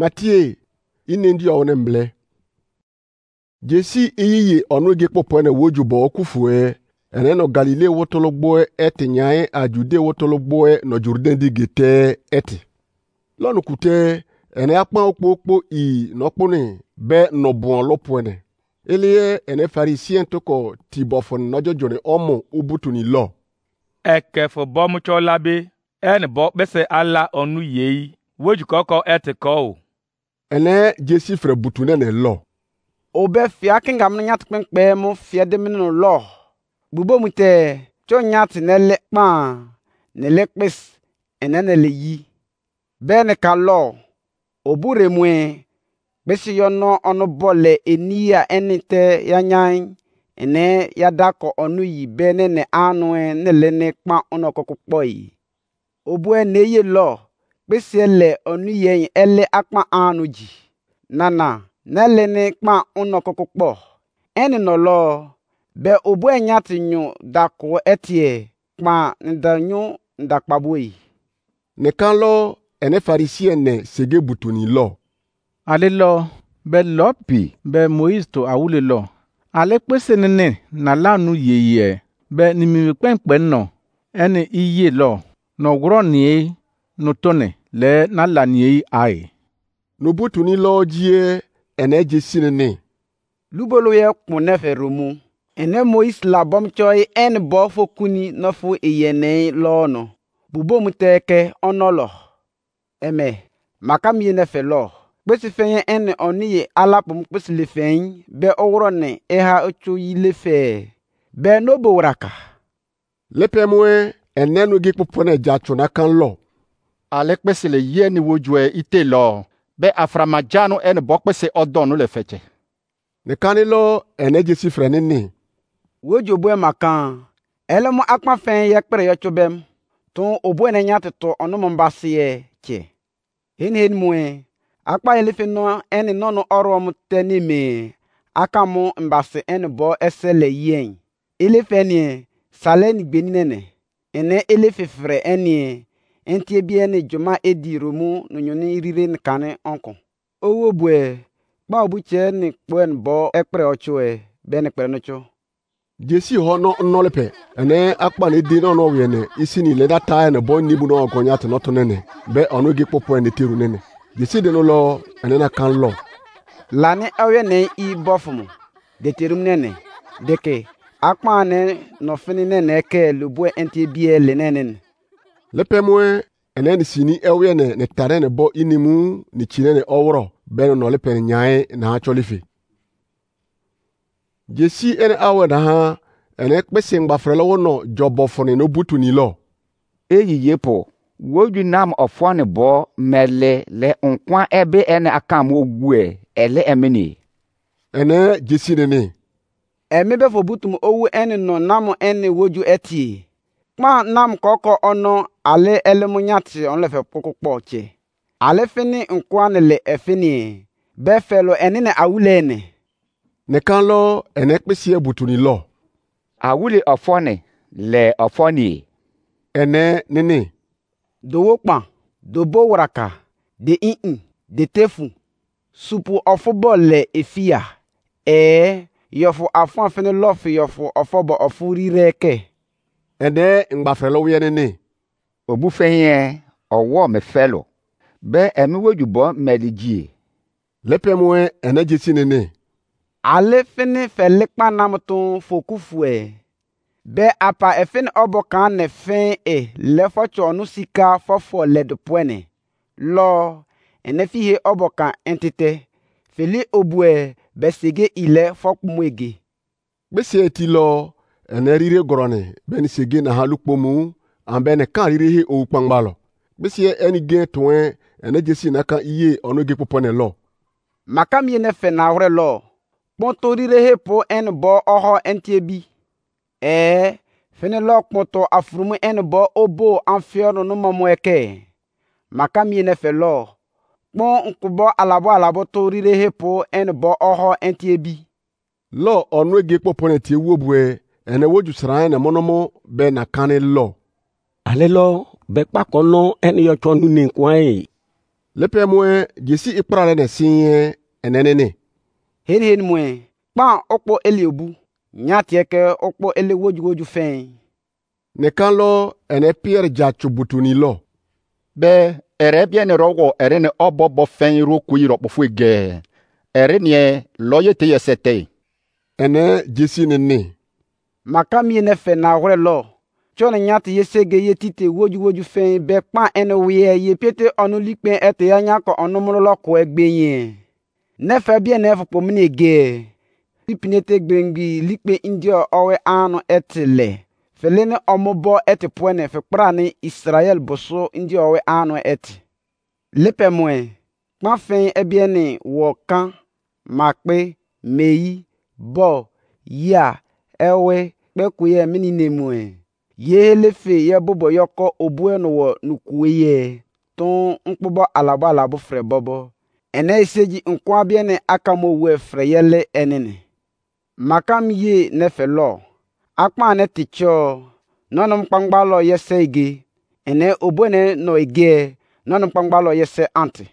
matie inendi ɔwone mblɛ jesi iyiyi ɔnugi kpɔpɔe ne wojubɔ kufuɛ eneno galile wotologboe ete nyae ajude wotologboe no jurdendi gete ete lɔnu kutɛ ene akpãwo kpokpo i nɔkpuni bɛ nɔbɔn lɔpɔene elie ene farisien tokɔ tibɔfɔni nɔdzɔdzɔni ɔmɔ ubutuni lɔ. ɛkɛfɔ bɔmutsɔ la be ɛnibɔ kpɛsɛ ala ɔnu yei wojukɔkɔ ɛtikɔ o ɛnɛ jesu frɛ butu ne ne lɔ obe fia kinga mu nyat kpenkpe mu fia de lɔ bubo mu tɛ tso nyat ne le kpãã ne le kpes ɛnɛ ne le yi bɛɛ ne ka lɔ obu re mue gbesi yɔ nɔ ɔnu bɔ le eni ya ɛni tɛ ya nyai ɛnɛ ya da kɔ ɔnu yi bɛɛ ne ne anue ne le kpã ɔnɔ kɔkɔ kpɔ yi obu ɛnɛ ye lɔ. kpɛsiɛ lɛ ɔnu yɛnyi ɛlɛ akpa ji nana nɛlini kpa unɔ kukukpɔ ɛninɔlɔ bɛ obue nyati nyu da ku ɛtiɛ kpa nda nyu nda kpabue. nìkan lɔ ɛnɛ farisiɛ nɛ sege butoni lɔ. ale lɔ bɛ lɔpi bɛ moise to awule lɔ ale kpese nene na lanu yeye bɛ nimimi kpɛnkpɛ nɔ ɛni iye lɔ nɔwurɔ nie notone le nalanie ae nubutunilawo dzie ene dzesini nɛ lubolo yɛ kun ne fɛ romu ene mois labɔm tsɔ ye ɛn bɔ fokuni nɔfo eyɛnɛ lɔɔnɔ bubomu tɛ kɛ ɔnɔlɔ ɛmɛ makam ye ne fɛ lɔ kpesi fɛn ye ɛn ɔni ye ala kpɔm kpesi le fɛn bɛ ɔwɔrɔ nɛ ɛha otso yi le fɛ bɛ n'obo wraka. lepɛmue ɛnɛnugikpɔpɔ ne dza tso na kan lɔ ale kpese le yie ni wodzɔe ite lɔ be aframadzanu ene bɔ kpese ɔdɔ nu le fɛtsɛ. nìkanni lɔ ene dzesi frɛ ne ne. wodzo boe ma kan ele mo akpa fɛn yɛ kpere yɔ tso bɛm tún obo ene nya tètò ɔnumɔ ba si yɛ tsɛ heni heni moe akpa yɛ lefe nɔ ene nɔnu ɔrɔ mo tɛ ne me aka mo mbase ene bɔ ɛsɛ le yie ele fɛ nie salɛ ni gbeni nene ene ele entie bie ni juma ediro mu nu nyuni rire owo bue kpa bu cɛ ni kpɛn bɔ ɛkpɛrɛ bụ bɛ ọchụ. jesi hɔ nɔ nɔli pɛ ɛnɛ akpa den nɔnɔ wiɛ nɛ isi ni lɛda taa ɛnɛ e bɔ nibu nɔ gɔnya tɛ nɔtɔ nɛnɛ bɛ kpɔpɔ e teru nɛnɛ jesi de ɛnɛ na kan lɔ. lani awɛ nɛ i bɔ fumu nɛnɛ deke akpa nɔfini nɛnɛ kɛ lepemue ene ni sini ewye ne ne tare ne bo inimu ni chine ne owro beno no lepen nyae na acholife jesi ene awe na ha ene kpese ngbafre lowo no jobo fone no butu ni lo eyi yepo wodwi nam ɔfoa ne bɔ mɛle le nkwa ɛbe ɛne akam ogue ɛle ɛme ne ɛnɛ jesi ne ne ɛme bɛfo butum owu ɛne nɔ nam ɛne wodwi ɛtie kpã nam kɔkɔ ɔnu ale elemunyati ɔnlɛfɛ kpɔkpɔ tse ale fini nkuani le efini bɛfɛ lɔ ɛnini awulɛni. ne lɔ ɛnɛ kpèsè ebutuni lɔ. awuli ɔfɔni le ɔfɔni. ɛnɛ nini. dowo kpã dobo waraka de ii de tefu supu ɔfubɔ le efia ɛɛ yɔfu afɔnfini lɔfi yɔfu ɔfɔbɔ ɔfu rirɛ kɛ ɛdɛ ngbafrɛlɛ wo yɛ ne ne obu fɛhiɛ ɔwɔ me fɛlɔ bɛ ɛmi wojubɔ mɛli dzie lɛpɛmuɛ ɛnɛ dzesi ne ne ale fini fɛli kpanamutu fokufue bɛ apa ɛfini ɔbɔ kan nɛ fɛn e lɛfɔtsɔ nu sika fɔfɔ lɛdupuɛni lɔ ɛnɛ fihe ɔbɔ kan ɛntitɛ fili obue bɛ sege ilɛ fɔkpumue ge gbese ti lɔ. ene rire gɔrɔne bɛni sege na hã lukpomu an bɛni rire he owu kpaŋgba lɔ gbesiɛ ɛni e, gẽ tõe ene jesi na kã iye ɔnu ge kpɔpɔne lɔ maka mie ne fɛ naorɛ lɔ kpõto rire he po ɛni bɔ ɔhɔ ɛntie bi ɛɛ e, fene lɔ kpõto afurumu ɛni bɔ obo an fiɔnu numɔmuɛ kɛ maka mie ne fɛ lɔ kpõ nkubɔ alabo alabo to rire he po ɛni bɔ ɔhɔ ɛntie bi lɔ ɔnu ege kpɔpɔne tie wobue ene wodzusra ene mɔnɔmɔ be na kane lɔ. ale lɔ bɛ kpakɔ nɔ ene n'une tsɔ ye. ne kɔɛ. lepe mɔɛ dzesi ikpra lɛ ne siɛ ene nene. heri mɔɛ kpã ɔkpɔ eliobu nyatiɛ kɛ ɔkpɔ ele wodzowodzo fɛn. nìkan lɔ ene pierre dza tso butoni lɔ. bɛ ɛrɛ biɛ ne rɔ wɔ ɛrɛ ne ɔbɔbɔ fɛn rokoyi rɔkpɔfoe gɛɛ ɛrɛ niɛ lɔ ye te yɛ sɛ tɛ. ene dzesi nene. maka mi ne fɛ na wrɛ lɔ tsɔ ne nyate ye sege ye tite wodzuwodzu fɛn bɛ kpa ene wiɛ ye pete ɔnu likpe ete ya nya kɔ ɔnu mlɔlɔ kɔ egbe yɛ ne fɛ bie ne fɔkpɔ mi ge pipinete gbengbi likpe indiɔ ɔwɛ anu ete lɛ fɛlɛ ne ɔmo bɔ ete poɛ ne fɛ kpra ne israel boso indiɔ ɔwɛ anu ete lepɛ mɔɛ kpa fɛn ebie ne wɔ kan makpe meyi bɔ ya ɛwɛ. kpɛkʊ yɛ mɩnɩ inemʊ yelefe yɛ bʊbɔ yɔkɔ obʊɛ nʊwɔ nʊkuwe yɛ tʊ nkpɔbɔ alabɔ alabɔ frɛ bɔbɔ ɛnɛ isedzi nkwa bɩɛnɛ akamɔ owʊ ɛfrɛ yɛlɛ ɛnɛnɛ makam ye nɛfɛ lɔ akpa nɛ titsɔ nɔnɨm kpankpa lɔ yɛsɛ ige ɛnɛ obʊɛnɛ nɔ igɛ nɔnɨm kpankpa lɔ yɛsɛ antɩ